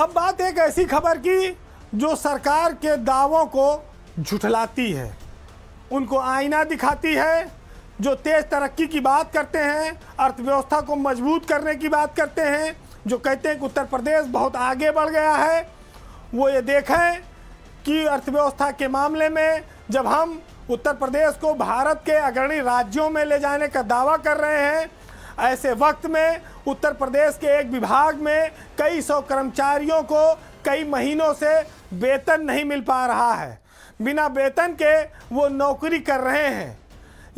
अब बात एक ऐसी खबर की जो सरकार के दावों को झुठलाती है उनको आईना दिखाती है जो तेज़ तरक्की की बात करते हैं अर्थव्यवस्था को मजबूत करने की बात करते हैं जो कहते हैं कि उत्तर प्रदेश बहुत आगे बढ़ गया है वो ये देखें कि अर्थव्यवस्था के मामले में जब हम उत्तर प्रदेश को भारत के अग्रणी राज्यों में ले जाने का दावा कर रहे हैं ऐसे वक्त में उत्तर प्रदेश के एक विभाग में कई सौ कर्मचारियों को कई महीनों से वेतन नहीं मिल पा रहा है बिना वेतन के वो नौकरी कर रहे हैं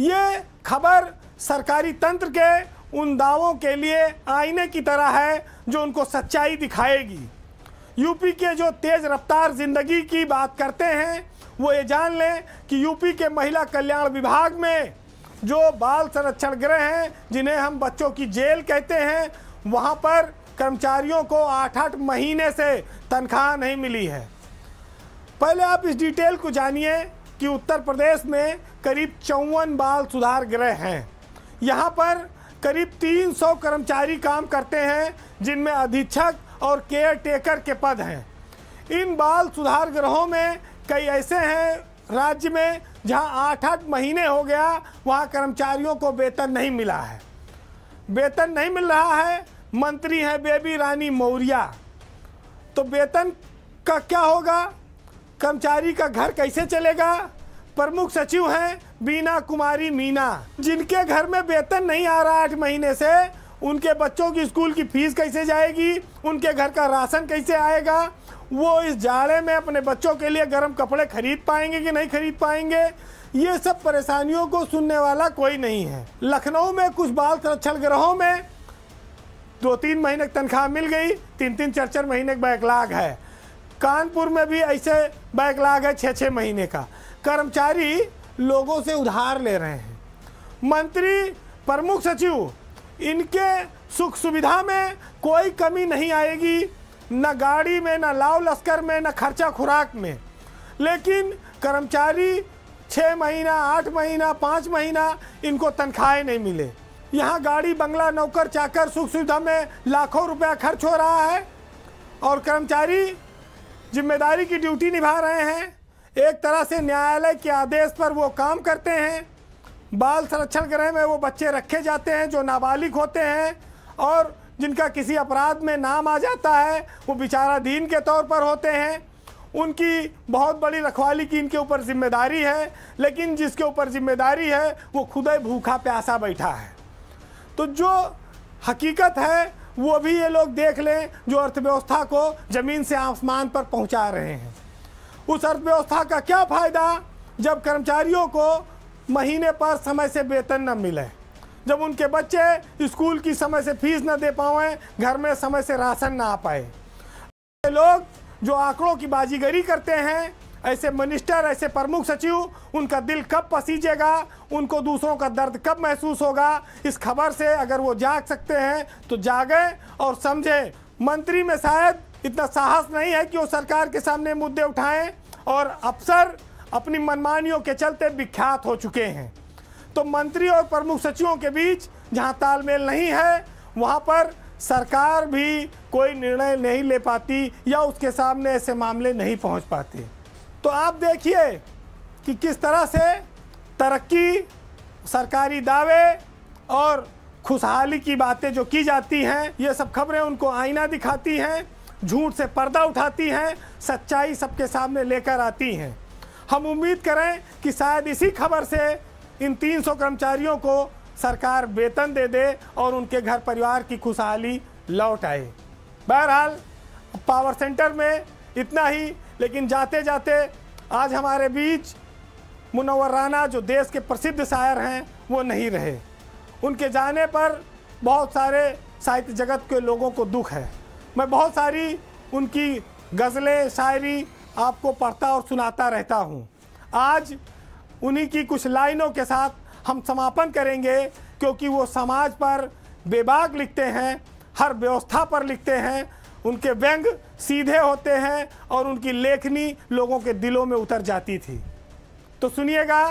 ये खबर सरकारी तंत्र के उन दावों के लिए आईने की तरह है जो उनको सच्चाई दिखाएगी यूपी के जो तेज़ रफ्तार ज़िंदगी की बात करते हैं वो ये जान लें कि यूपी के महिला कल्याण विभाग में जो बाल संरक्षण गृह हैं जिन्हें हम बच्चों की जेल कहते हैं वहाँ पर कर्मचारियों को आठ आठ महीने से तनख्वाह नहीं मिली है पहले आप इस डिटेल को जानिए कि उत्तर प्रदेश में करीब चौवन बाल सुधार गृह हैं यहाँ पर करीब 300 कर्मचारी काम करते हैं जिनमें अधीक्षक और केयर टेकर के पद हैं इन बाल सुधार गृहों में कई ऐसे हैं राज्य में जहां आठ आठ महीने हो गया वहां कर्मचारियों को वेतन नहीं मिला है वेतन नहीं मिल रहा है मंत्री है बेबी रानी मौर्या तो वेतन का क्या होगा कर्मचारी का घर कैसे चलेगा प्रमुख सचिव हैं बीना कुमारी मीना जिनके घर में वेतन नहीं आ रहा आठ महीने से उनके बच्चों की स्कूल की फीस कैसे जाएगी उनके घर का राशन कैसे आएगा वो इस जाड़े में अपने बच्चों के लिए गर्म कपड़े खरीद पाएंगे कि नहीं खरीद पाएंगे ये सब परेशानियों को सुनने वाला कोई नहीं है लखनऊ में कुछ बाल संरक्षण ग्रहों में दो तीन महीने की तनख्वाह मिल गई तीन तीन चार चार महीने का बैकलाग है कानपुर में भी ऐसे बैकलाग है छः छः महीने का कर्मचारी लोगों से उधार ले रहे हैं मंत्री प्रमुख सचिव इनके सुख सुविधा में कोई कमी नहीं आएगी न गाड़ी में न लाव लश्कर में न खर्चा खुराक में लेकिन कर्मचारी छः महीना आठ महीना पाँच महीना इनको तनख्वाहें नहीं मिले यहाँ गाड़ी बंगला नौकर चाकर सुख सुविधा में लाखों रुपया खर्च हो रहा है और कर्मचारी जिम्मेदारी की ड्यूटी निभा रहे हैं एक तरह से न्यायालय के आदेश पर वो काम करते हैं बाल संरक्षण गृह में वो बच्चे रखे जाते हैं जो नाबालिग होते हैं और जिनका किसी अपराध में नाम आ जाता है वो विचाराधीन के तौर पर होते हैं उनकी बहुत बड़ी रखवाली की इनके ऊपर जिम्मेदारी है लेकिन जिसके ऊपर जिम्मेदारी है वो खुद ही भूखा प्यासा बैठा है तो जो हकीकत है वो भी ये लोग देख लें जो अर्थव्यवस्था को ज़मीन से आसमान पर पहुंचा रहे हैं उस अर्थव्यवस्था का क्या फ़ायदा जब कर्मचारियों को महीने पर समय से वेतन न मिले जब उनके बच्चे स्कूल की समय से फीस न दे पाएँ घर में समय से राशन ना आ पाए लोग जो आंकड़ों की बाजीगरी करते हैं ऐसे मिनिस्टर ऐसे प्रमुख सचिव उनका दिल कब पसीजेगा उनको दूसरों का दर्द कब महसूस होगा इस खबर से अगर वो जाग सकते हैं तो जागें और समझें मंत्री में शायद इतना साहस नहीं है कि वो सरकार के सामने मुद्दे उठाएं और अफसर अपनी मनमानियों के चलते विख्यात हो चुके हैं तो मंत्री और प्रमुख सचिवों के बीच जहां तालमेल नहीं है वहां पर सरकार भी कोई निर्णय नहीं ले पाती या उसके सामने ऐसे मामले नहीं पहुंच पाते तो आप देखिए कि किस तरह से तरक्की सरकारी दावे और खुशहाली की बातें जो की जाती हैं ये सब खबरें उनको आईना दिखाती हैं झूठ से पर्दा उठाती हैं सच्चाई सबके सामने लेकर आती हैं हम उम्मीद करें कि शायद इसी खबर से इन 300 कर्मचारियों को सरकार वेतन दे दे और उनके घर परिवार की खुशहाली लौट आए बहरहाल पावर सेंटर में इतना ही लेकिन जाते जाते आज हमारे बीच मुनवर राना जो देश के प्रसिद्ध शायर हैं वो नहीं रहे उनके जाने पर बहुत सारे साहित्य जगत के लोगों को दुख है मैं बहुत सारी उनकी गज़लें शायरी आपको पढ़ता और सुनाता रहता हूँ आज उन्हीं की कुछ लाइनों के साथ हम समापन करेंगे क्योंकि वो समाज पर बेबाक लिखते हैं हर व्यवस्था पर लिखते हैं उनके व्यंग सीधे होते हैं और उनकी लेखनी लोगों के दिलों में उतर जाती थी तो सुनिएगा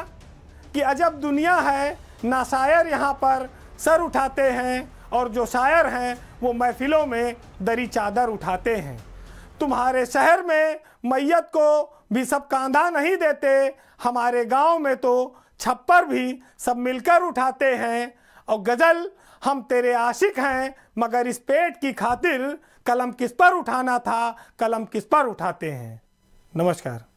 कि अजब दुनिया है ना शायर यहाँ पर सर उठाते हैं और जो शायर हैं वो महफिलों में दरी चादर उठाते हैं तुम्हारे शहर में मैयत को भी सब कांधा नहीं देते हमारे गांव में तो छप्पर भी सब मिलकर उठाते हैं और गज़ल हम तेरे आशिक हैं मगर इस पेट की खातिर कलम किस पर उठाना था कलम किस पर उठाते हैं नमस्कार